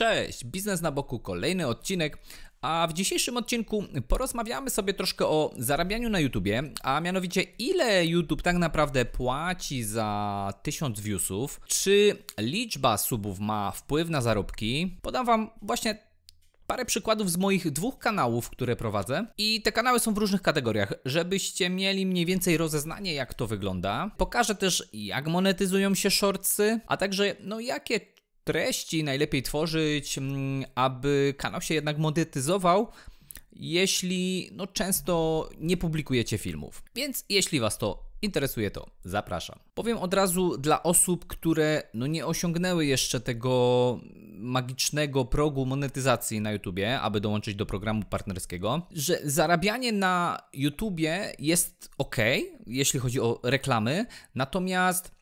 Cześć, Biznes na boku, kolejny odcinek. A w dzisiejszym odcinku porozmawiamy sobie troszkę o zarabianiu na YouTubie, a mianowicie ile YouTube tak naprawdę płaci za 1000 viewsów, czy liczba subów ma wpływ na zarobki. Podam Wam właśnie parę przykładów z moich dwóch kanałów, które prowadzę. I te kanały są w różnych kategoriach, żebyście mieli mniej więcej rozeznanie, jak to wygląda. Pokażę też, jak monetyzują się shortsy, a także no jakie treści najlepiej tworzyć, mm, aby kanał się jednak monetyzował, jeśli no, często nie publikujecie filmów. Więc jeśli Was to interesuje, to zapraszam. Powiem od razu dla osób, które no, nie osiągnęły jeszcze tego magicznego progu monetyzacji na YouTubie, aby dołączyć do programu partnerskiego, że zarabianie na YouTubie jest ok, jeśli chodzi o reklamy, natomiast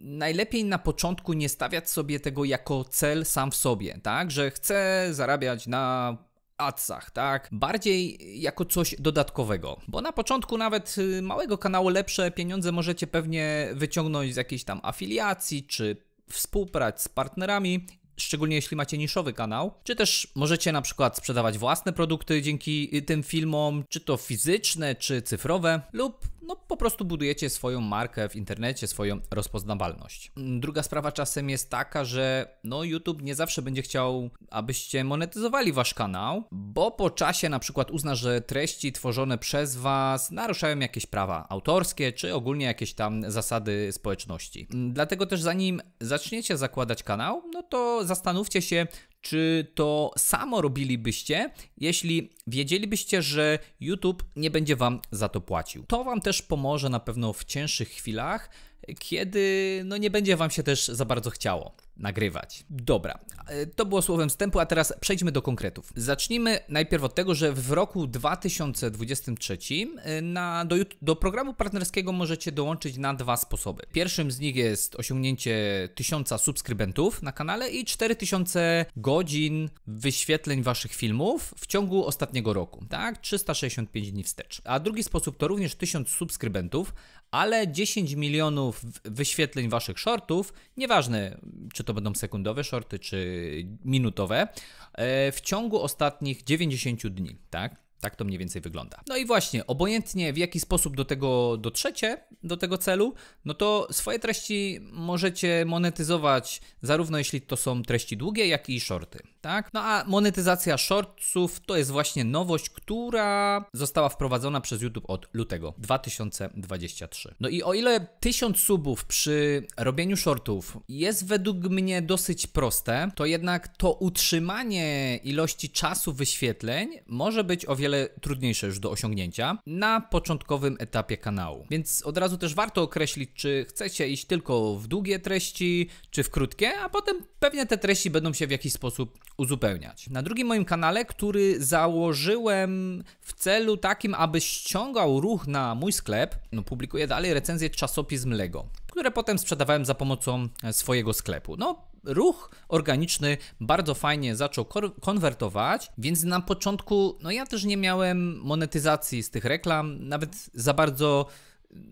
najlepiej na początku nie stawiać sobie tego jako cel sam w sobie, tak? Że chcę zarabiać na adsach, tak? Bardziej jako coś dodatkowego, bo na początku nawet y, małego kanału lepsze pieniądze możecie pewnie wyciągnąć z jakiejś tam afiliacji czy współprac z partnerami szczególnie jeśli macie niszowy kanał, czy też możecie na przykład sprzedawać własne produkty dzięki y, tym filmom, czy to fizyczne, czy cyfrowe, lub no po prostu budujecie swoją markę w internecie, swoją rozpoznawalność. Druga sprawa czasem jest taka, że no YouTube nie zawsze będzie chciał, abyście monetyzowali wasz kanał, bo po czasie na przykład uzna, że treści tworzone przez was naruszają jakieś prawa autorskie, czy ogólnie jakieś tam zasady społeczności. Dlatego też zanim zaczniecie zakładać kanał, no to zastanówcie się, czy to samo robilibyście, jeśli wiedzielibyście, że YouTube nie będzie Wam za to płacił. To Wam też pomoże na pewno w cięższych chwilach, kiedy no nie będzie Wam się też za bardzo chciało nagrywać. Dobra, e, to było słowem wstępu, a teraz przejdźmy do konkretów. Zacznijmy najpierw od tego, że w roku 2023 e, na, do, do programu partnerskiego możecie dołączyć na dwa sposoby. Pierwszym z nich jest osiągnięcie 1000 subskrybentów na kanale i 4000 godzin wyświetleń Waszych filmów w ciągu ostatniego roku, tak? 365 dni wstecz. A drugi sposób to również 1000 subskrybentów, ale 10 milionów wyświetleń waszych shortów, nieważne czy to będą sekundowe shorty, czy minutowe, e, w ciągu ostatnich 90 dni, tak? Tak to mniej więcej wygląda. No i właśnie, obojętnie w jaki sposób do tego dotrzecie, do tego celu, no to swoje treści możecie monetyzować, zarówno jeśli to są treści długie, jak i shorty, tak? No a monetyzacja shortców to jest właśnie nowość, która została wprowadzona przez YouTube od lutego 2023. No i o ile 1000 subów przy robieniu shortów jest według mnie dosyć proste, to jednak to utrzymanie ilości czasu wyświetleń może być o wiele wiele trudniejsze już do osiągnięcia na początkowym etapie kanału. Więc od razu też warto określić, czy chcecie iść tylko w długie treści, czy w krótkie, a potem pewnie te treści będą się w jakiś sposób uzupełniać. Na drugim moim kanale, który założyłem w celu takim, aby ściągał ruch na mój sklep, no, publikuję dalej recenzję czasopism Lego które potem sprzedawałem za pomocą e, swojego sklepu. No, ruch organiczny bardzo fajnie zaczął konwertować, więc na początku, no ja też nie miałem monetyzacji z tych reklam, nawet za bardzo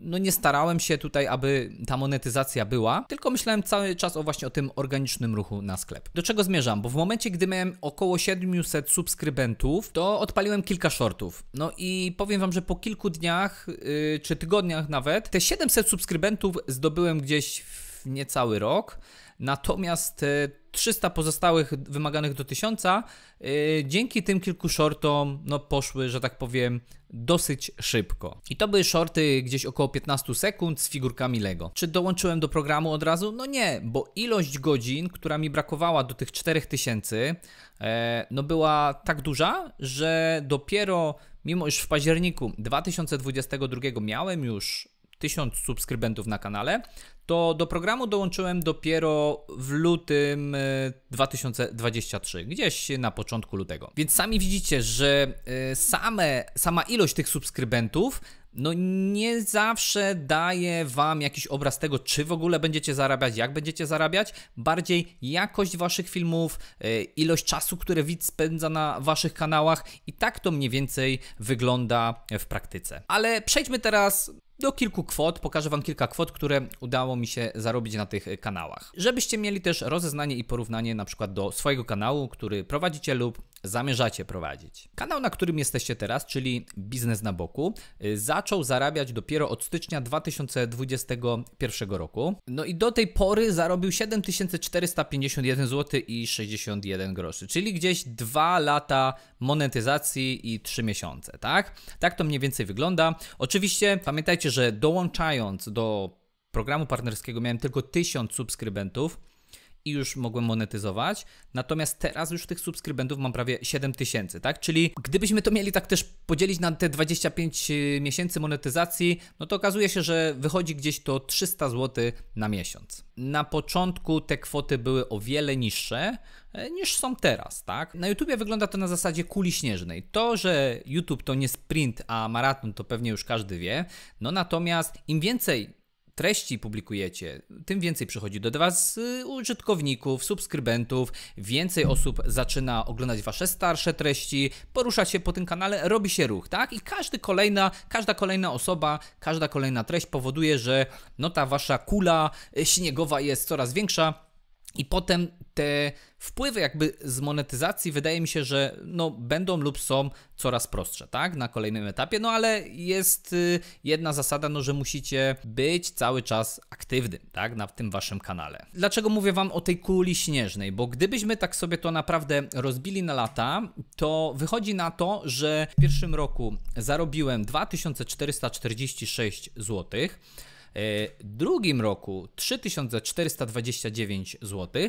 no nie starałem się tutaj, aby ta monetyzacja była, tylko myślałem cały czas o właśnie o tym organicznym ruchu na sklep. Do czego zmierzam? Bo w momencie, gdy miałem około 700 subskrybentów, to odpaliłem kilka shortów. No i powiem Wam, że po kilku dniach, yy, czy tygodniach nawet, te 700 subskrybentów zdobyłem gdzieś w niecały rok, Natomiast 300 e, pozostałych wymaganych do 1000 e, dzięki tym kilku shortom no, poszły, że tak powiem, dosyć szybko. I to były shorty gdzieś około 15 sekund z figurkami Lego. Czy dołączyłem do programu od razu? No nie, bo ilość godzin, która mi brakowała do tych 4000, e, no była tak duża, że dopiero mimo iż w październiku 2022 miałem już 1000 subskrybentów na kanale, to do programu dołączyłem dopiero w lutym 2023, e, gdzieś na początku lutego. Więc sami widzicie, że e, same, sama ilość tych subskrybentów no nie zawsze daje wam jakiś obraz tego, czy w ogóle będziecie zarabiać, jak będziecie zarabiać, bardziej jakość waszych filmów, e, ilość czasu, które widz spędza na waszych kanałach i tak to mniej więcej wygląda w praktyce. Ale przejdźmy teraz do kilku kwot, pokażę Wam kilka kwot, które udało mi się zarobić na tych kanałach. Żebyście mieli też rozeznanie i porównanie na przykład do swojego kanału, który prowadzicie lub zamierzacie prowadzić. Kanał, na którym jesteście teraz, czyli Biznes na boku, y, zaczął zarabiać dopiero od stycznia 2021 roku. No i do tej pory zarobił 7451 zł i 61 groszy, czyli gdzieś 2 lata monetyzacji i 3 miesiące, tak? Tak to mniej więcej wygląda. Oczywiście pamiętajcie, że dołączając do programu partnerskiego miałem tylko 1000 subskrybentów, i już mogłem monetyzować. Natomiast teraz już tych subskrybentów mam prawie 7 tysięcy, tak? Czyli gdybyśmy to mieli tak też podzielić na te 25 e, miesięcy monetyzacji, no to okazuje się, że wychodzi gdzieś to 300 zł na miesiąc. Na początku te kwoty były o wiele niższe e, niż są teraz, tak? Na YouTubie wygląda to na zasadzie kuli śnieżnej. To, że YouTube to nie sprint, a maraton to pewnie już każdy wie. No natomiast im więcej treści publikujecie, tym więcej przychodzi do Was y, użytkowników, subskrybentów, więcej osób zaczyna oglądać Wasze starsze treści, porusza się po tym kanale, robi się ruch, tak? I każdy kolejna, każda kolejna osoba, każda kolejna treść powoduje, że no ta Wasza kula śniegowa jest coraz większa, i potem te wpływy jakby z monetyzacji wydaje mi się, że no będą lub są coraz prostsze, tak? Na kolejnym etapie, no ale jest y, jedna zasada, no że musicie być cały czas aktywnym, tak? Na tym waszym kanale. Dlaczego mówię wam o tej kuli śnieżnej? Bo gdybyśmy tak sobie to naprawdę rozbili na lata, to wychodzi na to, że w pierwszym roku zarobiłem 2446 złotych, E, drugim roku 3429 zł,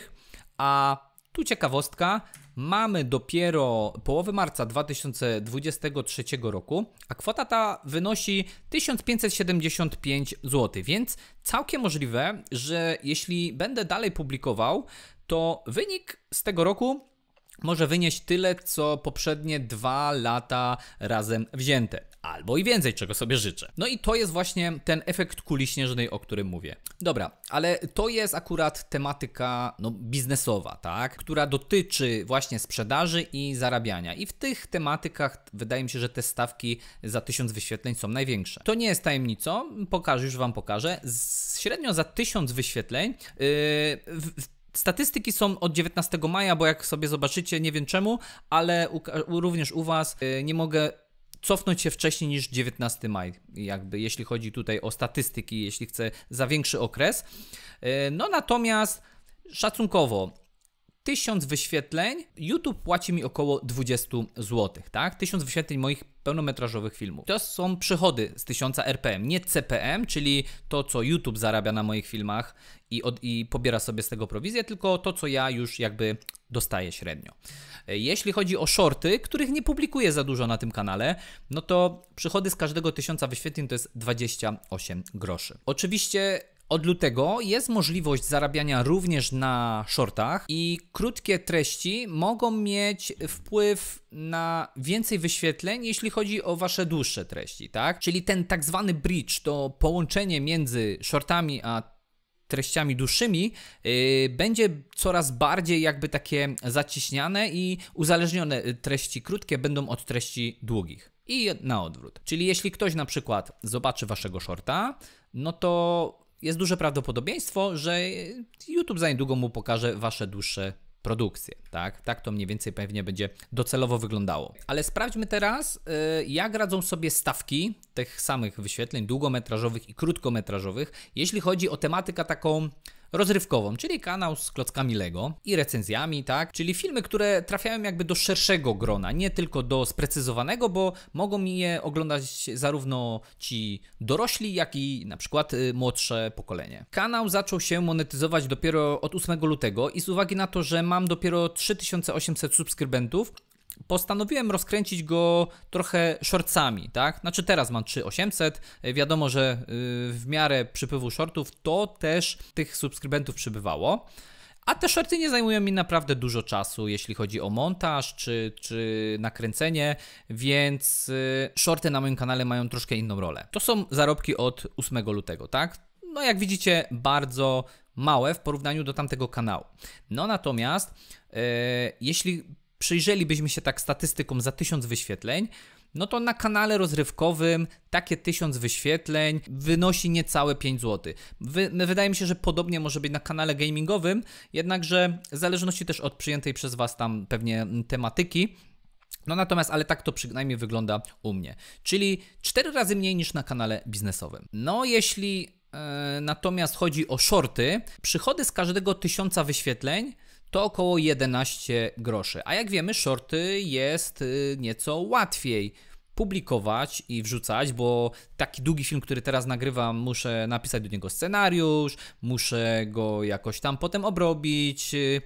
a tu ciekawostka, mamy dopiero połowę marca 2023 roku, a kwota ta wynosi 1575 zł, więc całkiem możliwe, że jeśli będę dalej publikował, to wynik z tego roku może wynieść tyle, co poprzednie dwa lata razem wzięte. Albo i więcej, czego sobie życzę. No i to jest właśnie ten efekt kuli śnieżnej, o którym mówię. Dobra, ale to jest akurat tematyka no, biznesowa, tak? Która dotyczy właśnie sprzedaży i zarabiania. I w tych tematykach wydaje mi się, że te stawki za 1000 wyświetleń są największe. To nie jest tajemnicą, pokażę, już Wam pokażę. Średnio za 1000 wyświetleń yy, w, Statystyki są od 19 maja, bo jak sobie zobaczycie, nie wiem czemu, ale u, u, również u Was yy, nie mogę cofnąć się wcześniej niż 19 maj, jakby jeśli chodzi tutaj o statystyki, jeśli chcę za większy okres. Y, no natomiast szacunkowo 1000 wyświetleń, YouTube płaci mi około 20 zł, tak? 1000 wyświetleń moich pełnometrażowych filmów. To są przychody z 1000 RPM, nie CPM, czyli to, co YouTube zarabia na moich filmach i, od, i pobiera sobie z tego prowizję, tylko to, co ja już jakby dostaję średnio. Jeśli chodzi o shorty, których nie publikuję za dużo na tym kanale, no to przychody z każdego tysiąca wyświetleń to jest 28 groszy. Oczywiście od lutego jest możliwość zarabiania również na shortach i krótkie treści mogą mieć wpływ na więcej wyświetleń, jeśli chodzi o wasze dłuższe treści, tak? Czyli ten tak zwany bridge to połączenie między shortami a treściami dłuższymi, yy, będzie coraz bardziej jakby takie zaciśniane i uzależnione y, treści krótkie będą od treści długich. I na odwrót. Czyli jeśli ktoś na przykład zobaczy waszego shorta, no to jest duże prawdopodobieństwo, że YouTube za niedługo mu pokaże wasze dłuższe produkcje, tak? Tak to mniej więcej pewnie będzie docelowo wyglądało. Ale sprawdźmy teraz, y, jak radzą sobie stawki tych samych wyświetleń długometrażowych i krótkometrażowych, jeśli chodzi o tematykę taką rozrywkową, czyli kanał z klockami Lego i recenzjami, tak? Czyli filmy, które trafiają jakby do szerszego grona, nie tylko do sprecyzowanego, bo mogą mi je oglądać zarówno ci dorośli, jak i na przykład y, młodsze pokolenie. Kanał zaczął się monetyzować dopiero od 8 lutego i z uwagi na to, że mam dopiero 3800 subskrybentów, postanowiłem rozkręcić go trochę shortcami, tak? Znaczy teraz mam 3800, wiadomo, że y, w miarę przypływu shortów to też tych subskrybentów przybywało. A te shorty nie zajmują mi naprawdę dużo czasu, jeśli chodzi o montaż czy, czy nakręcenie, więc y, shorty na moim kanale mają troszkę inną rolę. To są zarobki od 8 lutego, tak? No jak widzicie, bardzo małe w porównaniu do tamtego kanału. No natomiast, e, jeśli przyjrzelibyśmy się tak statystykom za tysiąc wyświetleń, no to na kanale rozrywkowym takie 1000 wyświetleń wynosi niecałe 5 zł. Wy, no, wydaje mi się, że podobnie może być na kanale gamingowym, jednakże w zależności też od przyjętej przez Was tam pewnie tematyki. No natomiast, ale tak to przynajmniej wygląda u mnie, czyli 4 razy mniej niż na kanale biznesowym. No jeśli e, natomiast chodzi o shorty, przychody z każdego tysiąca wyświetleń to około 11 groszy. A jak wiemy, shorty jest y, nieco łatwiej publikować i wrzucać, bo taki długi film, który teraz nagrywam, muszę napisać do niego scenariusz, muszę go jakoś tam potem obrobić, y,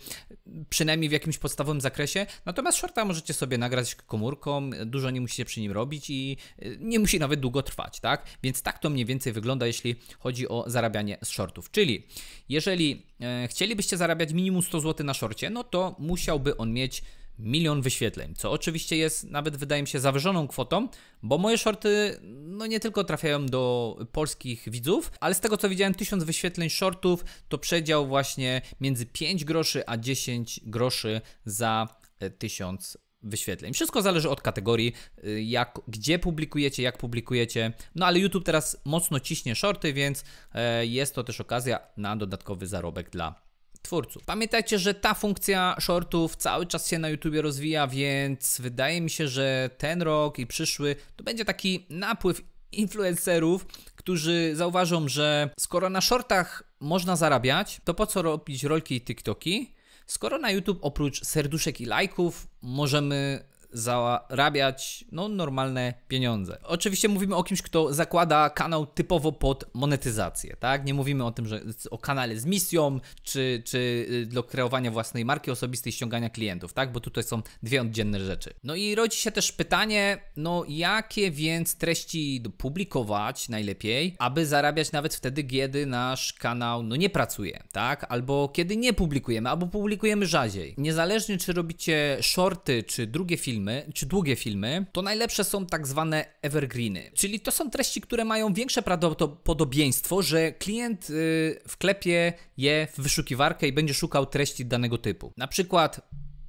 przynajmniej w jakimś podstawowym zakresie. Natomiast shorta możecie sobie nagrać komórką, dużo nie musicie przy nim robić i y, nie musi nawet długo trwać, tak? Więc tak to mniej więcej wygląda, jeśli chodzi o zarabianie z shortów. Czyli jeżeli y, chcielibyście zarabiać minimum 100 zł na shorcie, no to musiałby on mieć milion wyświetleń, co oczywiście jest nawet wydaje mi się zawyżoną kwotą, bo moje shorty no nie tylko trafiają do polskich widzów, ale z tego co widziałem tysiąc wyświetleń shortów to przedział właśnie między 5 groszy a 10 groszy za e, tysiąc wyświetleń. Wszystko zależy od kategorii, e, jak, gdzie publikujecie, jak publikujecie. No ale YouTube teraz mocno ciśnie shorty, więc e, jest to też okazja na dodatkowy zarobek dla twórców. Pamiętajcie, że ta funkcja shortów cały czas się na YouTube rozwija, więc wydaje mi się, że ten rok i przyszły to będzie taki napływ influencerów, którzy zauważą, że skoro na shortach można zarabiać, to po co robić rolki i TikToki? Skoro na YouTube oprócz serduszek i lajków możemy zarabiać no, normalne pieniądze. Oczywiście mówimy o kimś, kto zakłada kanał typowo pod monetyzację, tak? Nie mówimy o tym, że o kanale z misją, czy, czy y, do kreowania własnej marki osobistej, ściągania klientów, tak? Bo tutaj są dwie oddzielne rzeczy. No i rodzi się też pytanie, no jakie więc treści publikować najlepiej, aby zarabiać nawet wtedy, kiedy nasz kanał no nie pracuje, tak? Albo kiedy nie publikujemy, albo publikujemy rzadziej. Niezależnie czy robicie shorty, czy drugie filmy, filmy, czy długie filmy, to najlepsze są tak zwane evergreeny. Czyli to są treści, które mają większe prawdopodobieństwo, że klient yy, wklepie je w wyszukiwarkę i będzie szukał treści danego typu. Na przykład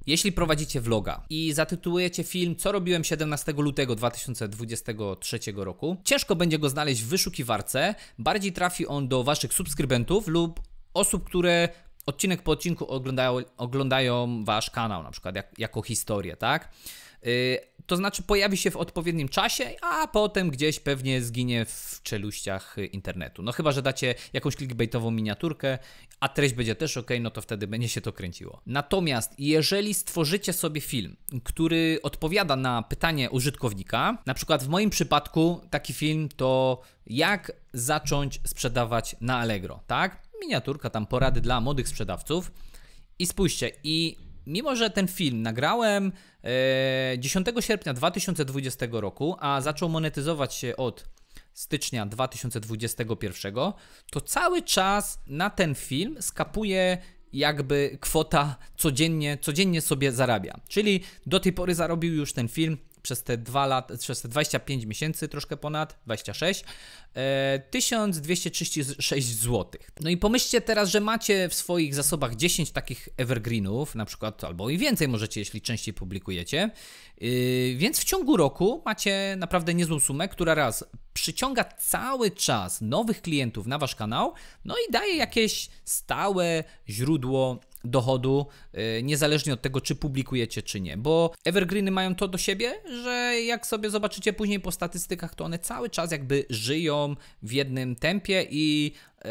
jeśli prowadzicie vloga i zatytułujecie film Co robiłem 17 lutego 2023 roku, ciężko będzie go znaleźć w wyszukiwarce, bardziej trafi on do waszych subskrybentów lub osób, które odcinek po odcinku oglądają, oglądają wasz kanał, na przykład jak, jako historię, tak? Y, to znaczy pojawi się w odpowiednim czasie, a potem gdzieś pewnie zginie w czeluściach internetu. No chyba, że dacie jakąś clickbaitową miniaturkę, a treść będzie też ok, no to wtedy będzie się to kręciło. Natomiast jeżeli stworzycie sobie film, który odpowiada na pytanie użytkownika, na przykład w moim przypadku taki film to jak zacząć sprzedawać na Allegro, tak? Miniaturka tam porady dla młodych sprzedawców. I spójrzcie, i mimo że ten film nagrałem 10 e, sierpnia 2020 roku, a zaczął monetyzować się od stycznia 2021, to cały czas na ten film skapuje jakby kwota codziennie, codziennie sobie zarabia. Czyli do tej pory zarobił już ten film przez te 2 lata, przez te 25 miesięcy, troszkę ponad, 26, 1236 zł. No i pomyślcie teraz, że macie w swoich zasobach 10 takich evergreenów, na przykład, albo i więcej możecie, jeśli częściej publikujecie. E, więc w ciągu roku macie naprawdę niezłą sumę, która raz przyciąga cały czas nowych klientów na wasz kanał, no i daje jakieś stałe źródło dochodu, y, niezależnie od tego, czy publikujecie, czy nie. Bo evergreeny mają to do siebie, że jak sobie zobaczycie później po statystykach, to one cały czas jakby żyją w jednym tempie i e,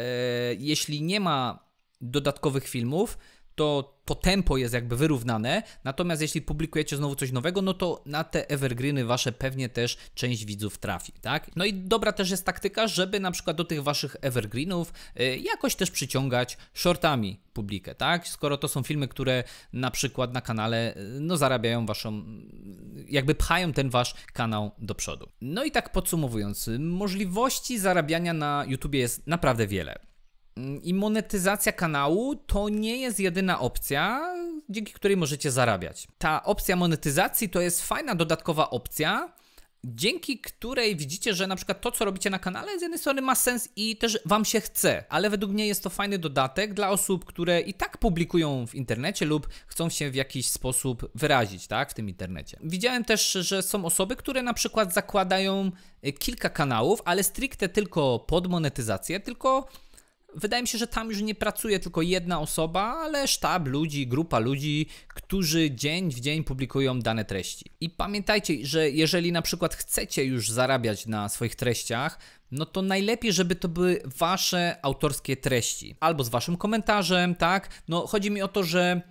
jeśli nie ma dodatkowych filmów, to to tempo jest jakby wyrównane, natomiast jeśli publikujecie znowu coś nowego, no to na te evergreeny wasze pewnie też część widzów trafi, tak? No i dobra też jest taktyka, żeby na przykład do tych waszych evergreenów y, jakoś też przyciągać shortami publikę, tak? Skoro to są filmy, które na przykład na kanale y, no zarabiają waszą, jakby pchają ten wasz kanał do przodu. No i tak podsumowując, możliwości zarabiania na YouTubie jest naprawdę wiele. I monetyzacja kanału to nie jest jedyna opcja, dzięki której możecie zarabiać. Ta opcja monetyzacji to jest fajna dodatkowa opcja, dzięki której widzicie, że na przykład to, co robicie na kanale, z jednej strony ma sens i też Wam się chce, ale według mnie jest to fajny dodatek dla osób, które i tak publikują w internecie lub chcą się w jakiś sposób wyrazić, tak, w tym internecie. Widziałem też, że są osoby, które na przykład zakładają e, kilka kanałów, ale stricte tylko pod monetyzację, tylko Wydaje mi się, że tam już nie pracuje tylko jedna osoba, ale sztab ludzi, grupa ludzi, którzy dzień w dzień publikują dane treści. I pamiętajcie, że jeżeli na przykład chcecie już zarabiać na swoich treściach, no to najlepiej, żeby to były wasze autorskie treści, albo z waszym komentarzem, tak? No chodzi mi o to, że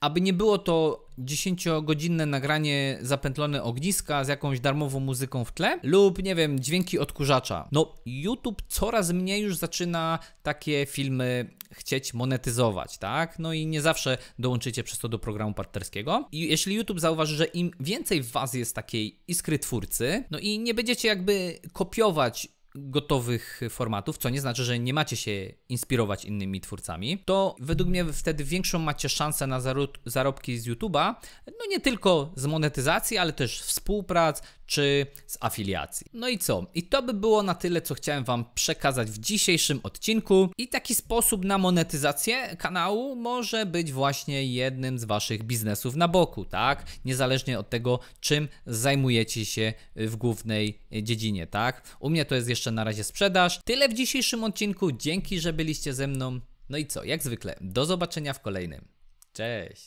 aby nie było to 10-godzinne nagranie zapętlone ogniska z jakąś darmową muzyką w tle lub nie wiem, dźwięki odkurzacza. No, YouTube coraz mniej już zaczyna takie filmy chcieć monetyzować, tak? No i nie zawsze dołączycie przez to do programu partnerskiego. I jeśli YouTube zauważy, że im więcej w was jest takiej iskry twórcy, no i nie będziecie jakby kopiować gotowych formatów, co nie znaczy, że nie macie się inspirować innymi twórcami, to według mnie wtedy większą macie szansę na zarobki z YouTube'a, no nie tylko z monetyzacji, ale też współprac czy z afiliacji. No i co? I to by było na tyle, co chciałem Wam przekazać w dzisiejszym odcinku. I taki sposób na monetyzację kanału może być właśnie jednym z Waszych biznesów na boku, tak? Niezależnie od tego, czym zajmujecie się w głównej dziedzinie, tak? U mnie to jest jeszcze na razie sprzedaż. Tyle w dzisiejszym odcinku. Dzięki, że byliście ze mną. No i co? Jak zwykle, do zobaczenia w kolejnym. Cześć!